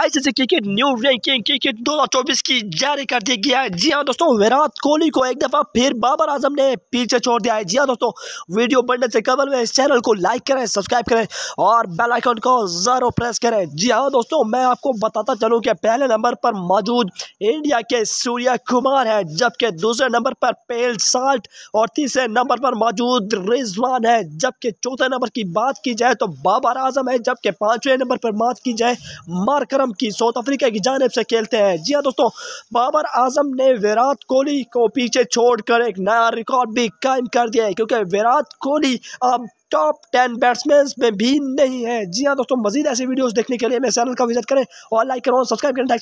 ICC cricket new ranking cricket 2024 की जारी कर दी गई है जी हाँ दोस्तों विराट कोहली को एक दफ़ा फिर बाबर आजम ने पीछे छोड़ दिया है जी हाँ दोस्तों वीडियो बनने से कबल में इस चैनल को लाइक करें सब्सक्राइब करें और बेल आइकन को ज़रूर प्रेस करें जी हाँ दोस्तों मैं आपको बताता चलूँ कि पहले नंबर पर मौजूद इंडिया के सूर्य कुमार है जबकि दूसरे नंबर पर पेल साल्ट और तीसरे नंबर पर मौजूद रिजवान है जबकि चौथे नंबर की बात की जाए तो बाबर आजम है जबकि पांचवें नंबर पर बात की जाए मार्करम आजम की साउथ अफ्रीका की जानब से खेलते हैं जी हाँ दोस्तों बाबर आजम ने विराट कोहली को पीछे छोड़कर एक नया रिकॉर्ड भी कायम कर दिया है क्योंकि विराट कोहली अब टॉप टेन बैट्समैन में भी नहीं है जी हाँ दोस्तों मजीद ऐसी वीडियोज देखने के लिए मेरे चैनल का विजिट करें और लाइक करें और सब्सक्राइब करें